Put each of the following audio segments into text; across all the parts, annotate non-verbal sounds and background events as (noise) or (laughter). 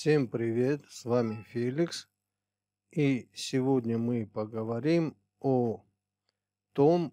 Всем привет, с вами Феликс. И сегодня мы поговорим о том,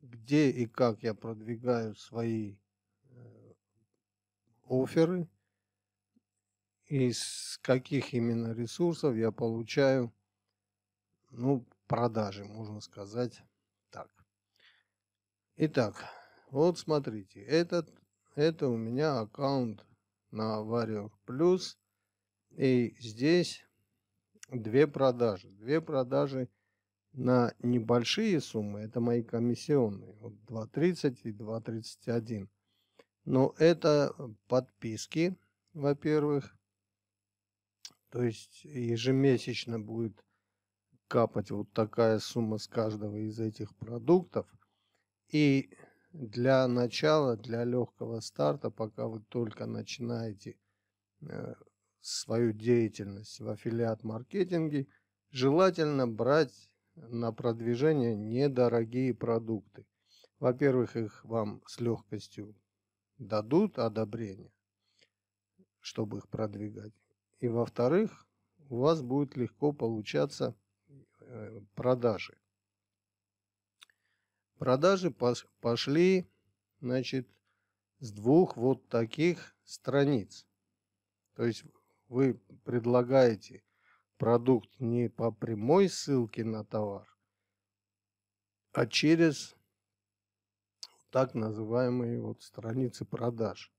где и как я продвигаю свои э, оферы и с каких именно ресурсов я получаю ну, продажи, можно сказать так. Итак, вот смотрите, этот, это у меня аккаунт на Warrior Plus – и здесь две продажи. Две продажи на небольшие суммы, это мои комиссионные, вот 2.30 и 2.31. Но это э, подписки, во-первых, то есть ежемесячно будет капать вот такая сумма с каждого из этих продуктов. И для начала, для легкого старта, пока вы только начинаете э, свою деятельность в аффилиат-маркетинге, желательно брать на продвижение недорогие продукты. Во-первых, их вам с легкостью дадут одобрение, чтобы их продвигать. И во-вторых, у вас будет легко получаться э, продажи. Продажи пошли, значит, с двух вот таких страниц. То есть вы предлагаете продукт не по прямой ссылке на товар, а через так называемые вот страницы продаж.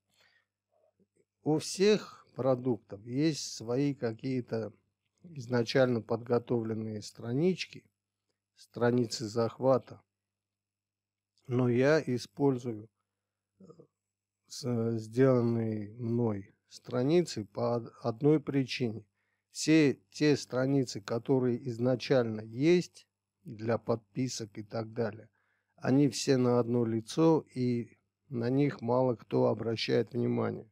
У всех продуктов есть свои какие-то изначально подготовленные странички, страницы захвата. Но я использую э, э, сделанный мной страницы по одной причине. Все те страницы, которые изначально есть для подписок и так далее, они все на одно лицо и на них мало кто обращает внимание.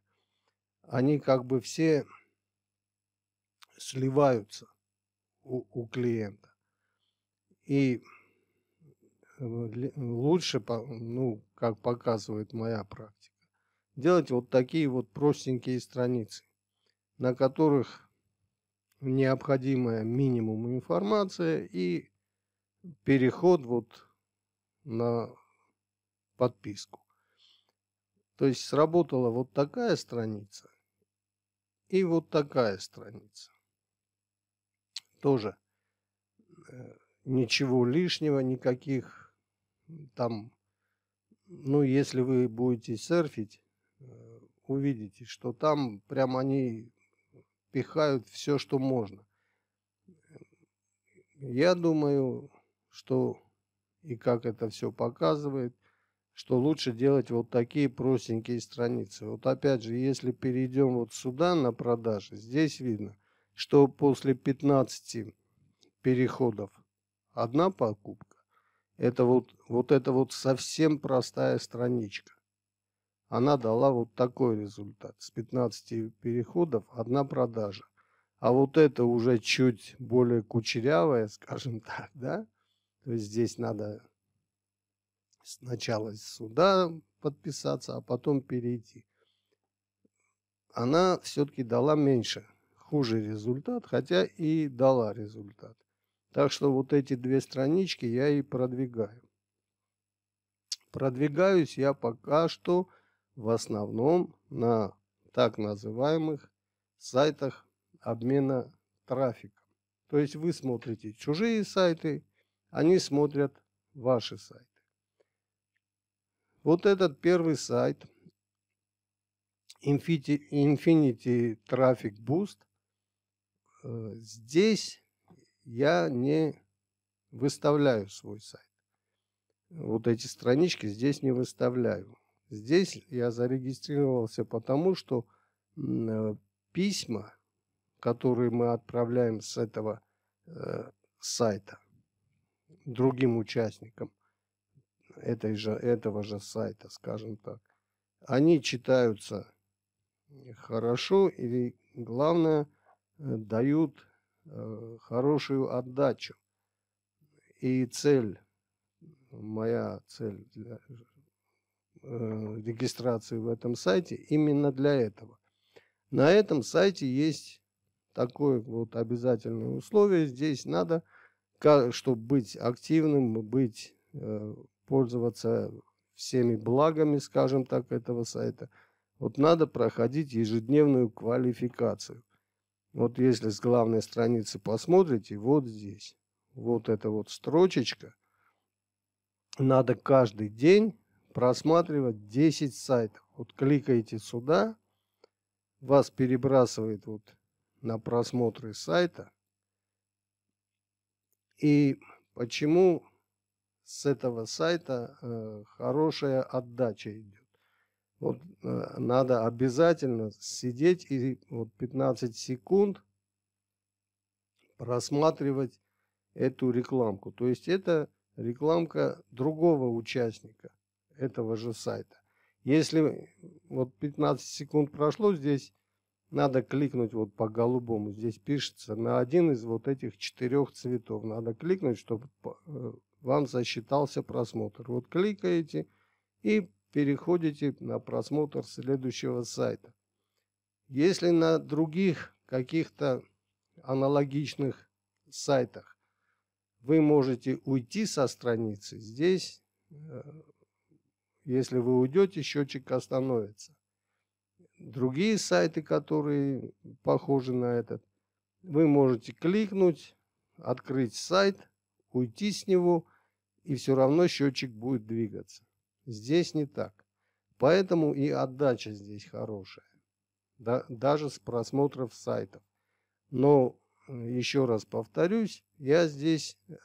Они как бы все сливаются у, у клиента. И э, лучше, ну, как показывает моя практика, делать вот такие вот простенькие страницы, на которых необходимая минимум информация и переход вот на подписку. То есть сработала вот такая страница и вот такая страница. Тоже э, ничего лишнего, никаких там, ну, если вы будете серфить, увидите, что там прям они пихают все, что можно. Я думаю, что и как это все показывает, что лучше делать вот такие простенькие страницы. Вот опять же, если перейдем вот сюда на продажи, здесь видно, что после 15 переходов одна покупка, это вот, вот это вот совсем простая страничка она дала вот такой результат. С 15 переходов одна продажа. А вот это уже чуть более кучерявое, (laughs) скажем так, да? То есть здесь надо сначала сюда подписаться, а потом перейти. Она все-таки дала меньше, хуже результат, хотя и дала результат. Так что вот эти две странички я и продвигаю. Продвигаюсь я пока что в основном на так называемых сайтах обмена трафиком. То есть вы смотрите чужие сайты, они смотрят ваши сайты. Вот этот первый сайт Infinity, Traffic Boost. Э, здесь я не выставляю свой сайт. Вот эти странички здесь не выставляю. Здесь я зарегистрировался потому, что э, письма, которые мы отправляем с этого э, сайта другим участникам этой же, этого же сайта, скажем так, они читаются хорошо и главное, э, дают э, хорошую отдачу. И цель, моя цель для Э, регистрации в этом сайте именно для этого. На этом сайте есть такое вот обязательное условие. Здесь надо, чтобы быть активным, быть, э, пользоваться всеми благами, скажем так, этого сайта. Вот надо проходить ежедневную квалификацию. Вот если с главной страницы посмотрите, вот здесь, вот эта вот строчечка, надо каждый день просматривать 10 сайтов. Вот кликаете сюда, вас перебрасывает вот на просмотры сайта. И почему с этого сайта э, хорошая отдача идет? Вот э, надо обязательно сидеть и вот 15 секунд просматривать эту рекламку. То есть это рекламка другого участника этого же сайта. Если вот 15 секунд прошло, здесь надо кликнуть вот по голубому. Здесь пишется на один из вот этих четырех цветов. Надо кликнуть, чтобы э, вам засчитался просмотр. Вот кликаете и переходите на просмотр следующего сайта. Если на других каких-то аналогичных сайтах вы можете уйти со страницы, здесь э, если вы уйдете, счетчик остановится. Другие сайты, которые похожи на этот, вы можете кликнуть, открыть сайт, уйти с него, и все равно счетчик будет двигаться. Здесь не так. Поэтому и отдача здесь хорошая, да, даже с просмотров сайтов. Но э, еще раз повторюсь, я здесь э,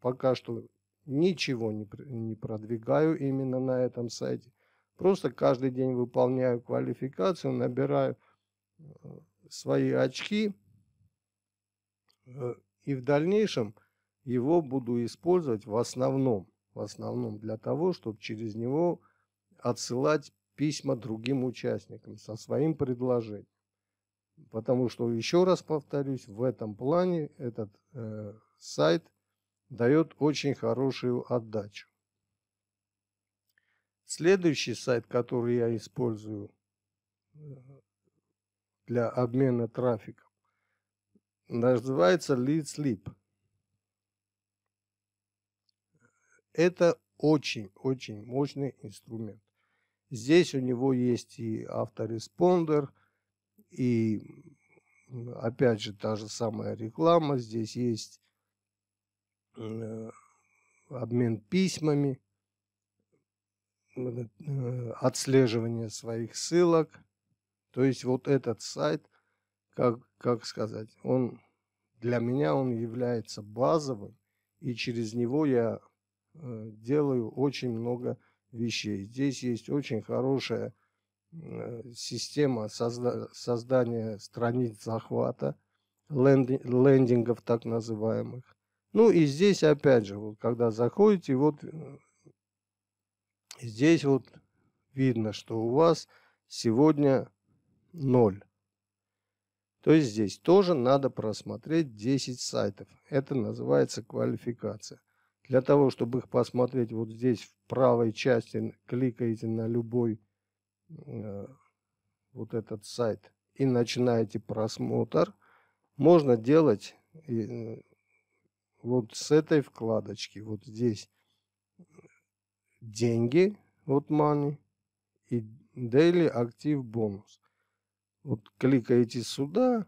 пока что ничего не, не продвигаю именно на этом сайте. Просто каждый день выполняю квалификацию, набираю э, свои очки э, и в дальнейшем его буду использовать в основном, в основном для того, чтобы через него отсылать письма другим участникам со своим предложением. Потому что, еще раз повторюсь, в этом плане этот э, сайт дает очень хорошую отдачу. Следующий сайт, который я использую э, для обмена трафиком, называется LeadSlip. Это очень-очень мощный инструмент. Здесь у него есть и автореспондер, и опять же та же самая реклама. Здесь есть Э, обмен письмами, э, отслеживание своих ссылок. То есть вот этот сайт, как, как сказать, он для меня он является базовым, и через него я э, делаю очень много вещей. Здесь есть очень хорошая система созда создания страниц захвата, лендингов так называемых. Ну и здесь опять же, вот когда заходите, вот э, здесь вот видно, что у вас сегодня 0. То есть здесь тоже надо просмотреть 10 сайтов. Это называется квалификация. Для того, чтобы их посмотреть вот здесь в правой части, кликаете на любой э, вот этот сайт и начинаете просмотр. Можно делать э, вот с этой вкладочки, вот здесь деньги, вот money, и daily актив бонус. Вот кликаете сюда,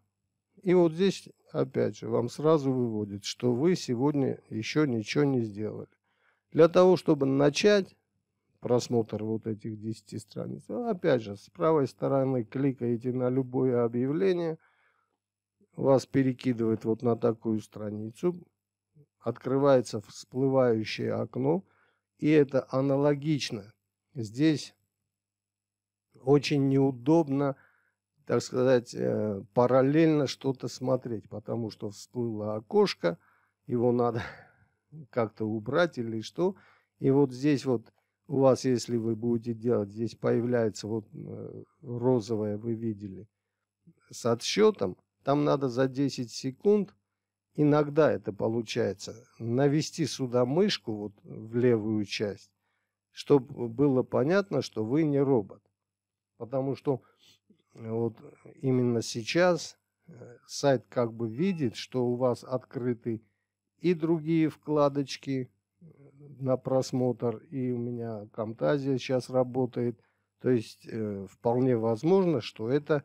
и вот здесь, опять же, вам сразу выводит, что вы сегодня еще ничего не сделали. Для того, чтобы начать просмотр вот этих 10 страниц, а опять же, с правой стороны кликаете на любое объявление, вас перекидывает вот на такую страницу, открывается всплывающее окно, и это аналогично. Здесь очень неудобно, так сказать, э, параллельно что-то смотреть, потому что всплыло окошко, его надо (laughs) как-то убрать или что. И вот здесь вот у вас, если вы будете делать, здесь появляется вот э, розовое, вы видели, с отсчетом. Там надо за 10 секунд – иногда это получается, навести сюда мышку вот в левую часть, чтобы было понятно, что вы не робот. Потому что э, вот именно сейчас э, сайт как бы видит, что у вас открыты и другие вкладочки э, на просмотр, и у меня Камтазия сейчас работает. То есть вполне возможно, что это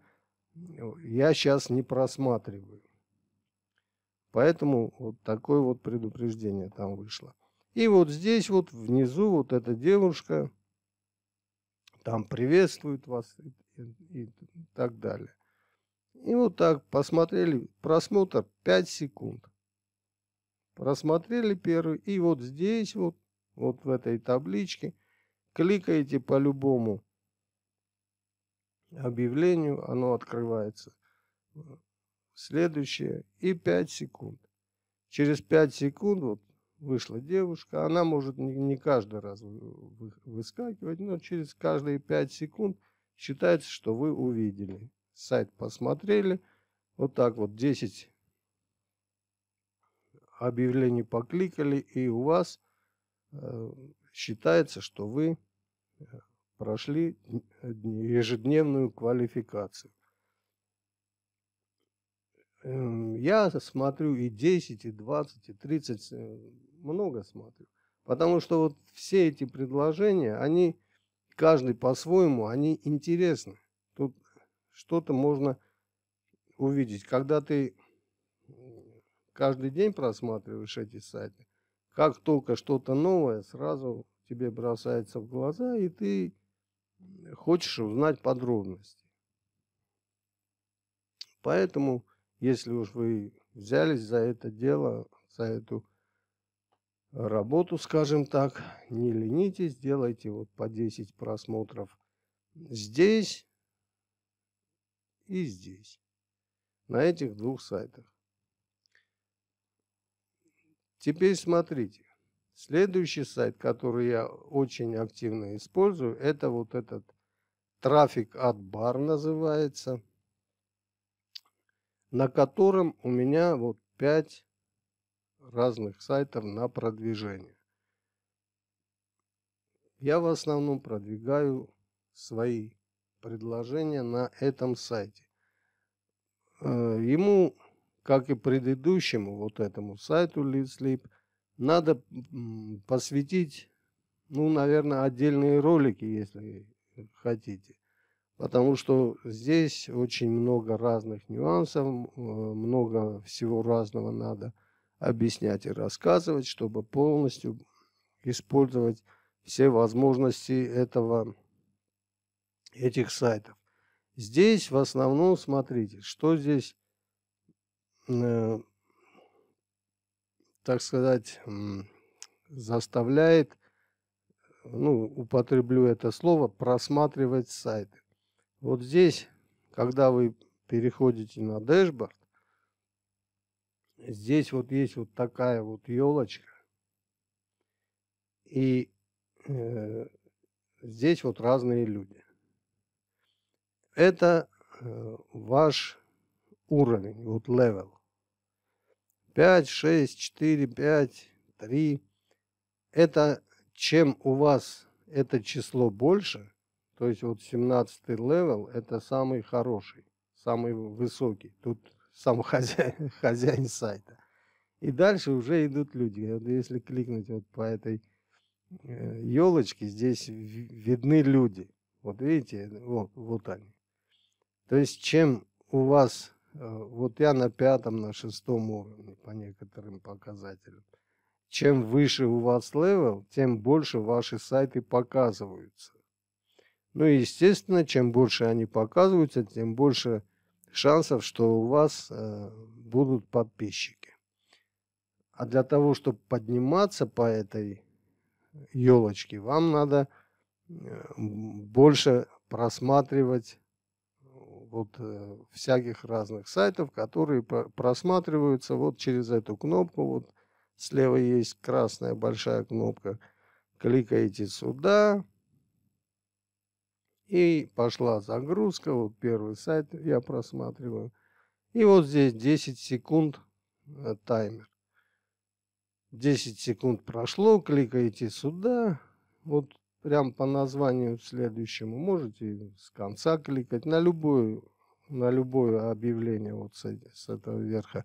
я сейчас не просматриваю. Поэтому вот такое вот предупреждение там вышло. И вот здесь вот внизу вот эта девушка там приветствует вас и, и, и так далее. И вот так посмотрели просмотр 5 секунд. Просмотрели первый. И вот здесь вот, вот в этой табличке кликаете по любому объявлению, оно открывается следующее и 5 секунд. Через 5 секунд вот вышла девушка, она может не каждый раз выскакивать, но через каждые 5 секунд считается, что вы увидели. Сайт посмотрели, вот так вот 10 объявлений покликали, и у вас э, считается, что вы э, прошли э, ежедневную квалификацию. Эм, я смотрю и 10, и 20, и 30, э, много смотрю. Потому что вот все эти предложения, они, каждый по-своему, они интересны. Тут что-то можно увидеть. Когда ты каждый день просматриваешь эти сайты, как только что-то новое, сразу тебе бросается в глаза, и ты хочешь узнать подробности. Поэтому если уж вы взялись за это дело, за эту работу, скажем так, не ленитесь, делайте вот по 10 просмотров здесь и здесь, на этих двух сайтах. Теперь смотрите. Следующий сайт, который я очень активно использую, это вот этот трафик от бар называется – на котором у меня вот пять разных сайтов на продвижение. Я в основном продвигаю свои предложения на этом сайте. Э, ему, как и предыдущему вот этому сайту LeadSleep, надо посвятить, ну, наверное, отдельные ролики, если хотите потому что здесь очень много разных нюансов, э, много всего разного надо объяснять и рассказывать, чтобы полностью использовать все возможности этого, этих сайтов. Здесь в основном, смотрите, что здесь, э, так сказать, заставляет, ну, употреблю это слово, просматривать сайты. Вот здесь, когда вы переходите на дэшборд, здесь вот есть вот такая вот елочка. И э, здесь вот разные люди. Это э, ваш уровень, вот левел. 5, 6, 4, 5, 3. Это чем у вас это число больше, то есть вот 17 левел – это самый хороший, самый высокий. Тут (laughs) сам хозяин, хозяин сайта. И дальше уже идут люди. Вот если кликнуть вот по этой елочке, э, здесь видны люди. Вот видите, э, вот, вот они. То есть чем у вас, э, вот я на пятом, на шестом уровне по некоторым показателям, чем выше у вас левел, тем больше ваши сайты показываются. Ну и, естественно, чем больше они показываются, тем больше шансов, что у вас э, будут подписчики. А для того, чтобы подниматься по этой елочке, вам надо э, больше просматривать вот э, всяких разных сайтов, которые просматриваются вот через эту кнопку. Вот слева есть красная большая кнопка. Кликаете сюда, и пошла загрузка, вот первый сайт я просматриваю. И вот здесь 10 секунд э, таймер. 10 секунд прошло, кликаете сюда. Вот прям по названию следующему можете с конца кликать на любую на любое объявление вот с, с этого верха.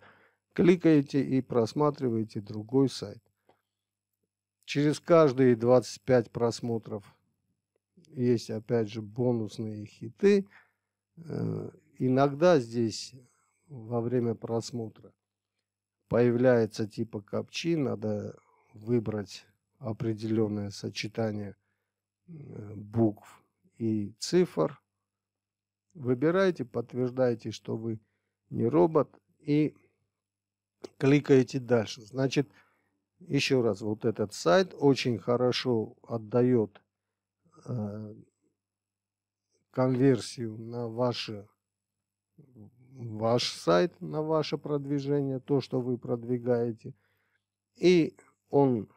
Кликаете и просматриваете другой сайт. Через каждые 25 просмотров есть, опять же, бонусные хиты. Э, иногда здесь во время просмотра появляется типа копчи, надо выбрать определенное сочетание э, букв и цифр. Выбираете, подтверждаете, что вы не робот и кликаете дальше. Значит, еще раз, вот этот сайт очень хорошо отдает Э, конверсию на ваши ваш сайт, на ваше продвижение, то, что вы продвигаете. И он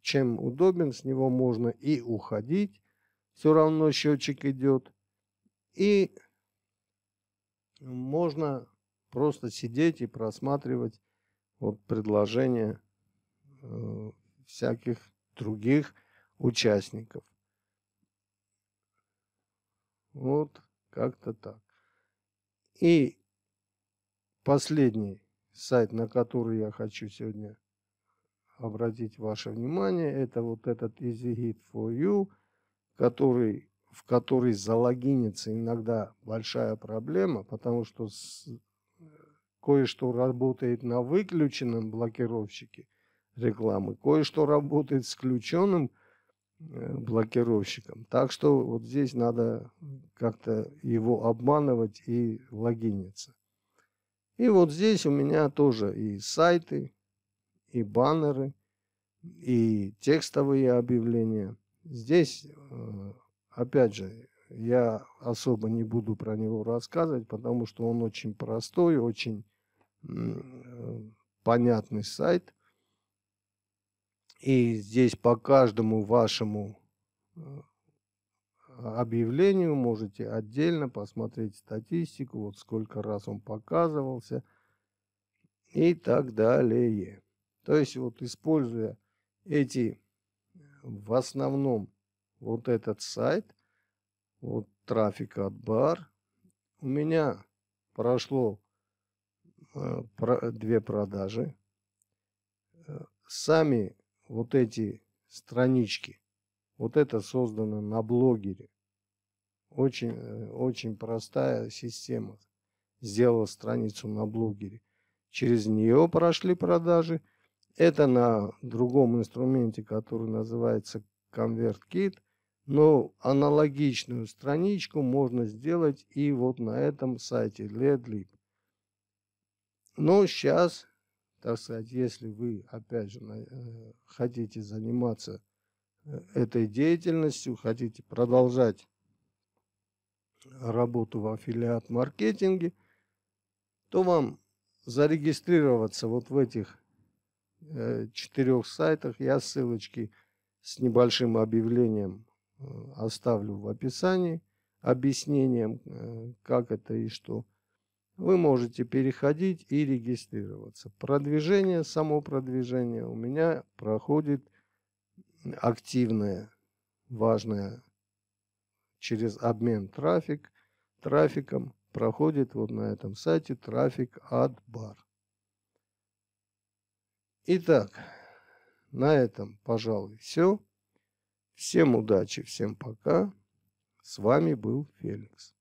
чем удобен, с него можно и уходить, все равно счетчик идет. И можно просто сидеть и просматривать вот предложения э, всяких других участников. Вот как-то так. И последний сайт, на который я хочу сегодня обратить ваше внимание, это вот этот EasyHit for You, который, в который залогинится иногда большая проблема, потому что кое-что работает на выключенном блокировщике рекламы, кое-что работает с включенным блокировщиком Э, блокировщиком. Так что вот здесь надо как-то его обманывать и логиниться. И вот здесь у меня тоже и сайты, и баннеры, и текстовые объявления. Здесь, э, опять же, я особо не буду про него рассказывать, потому что он очень простой, очень э, понятный сайт – и здесь по каждому вашему э, а, объявлению можете отдельно посмотреть статистику, вот сколько раз он показывался и так далее. То есть вот используя эти, в основном вот этот сайт, вот трафик от бар, у меня прошло э, про, две продажи. Э, сами вот эти странички. Вот это создано на блогере. Очень, э, очень простая система. Сделала страницу на блогере. Через нее прошли продажи. Это на другом инструменте, который называется ConvertKit. Но аналогичную страничку можно сделать и вот на этом сайте LeadLib. Но сейчас так сказать, если вы, опять же, э, хотите заниматься э, этой деятельностью, хотите продолжать работу в аффилиат-маркетинге, то вам зарегистрироваться вот в этих э, четырех сайтах. Я ссылочки с небольшим объявлением оставлю в описании, объяснением, как это и что – вы можете переходить и регистрироваться. Продвижение, само продвижение у меня проходит активное, важное, через обмен трафик, трафиком проходит вот на этом сайте трафик от бар. Итак, на этом, пожалуй, все. Всем удачи, всем пока. С вами был Феликс.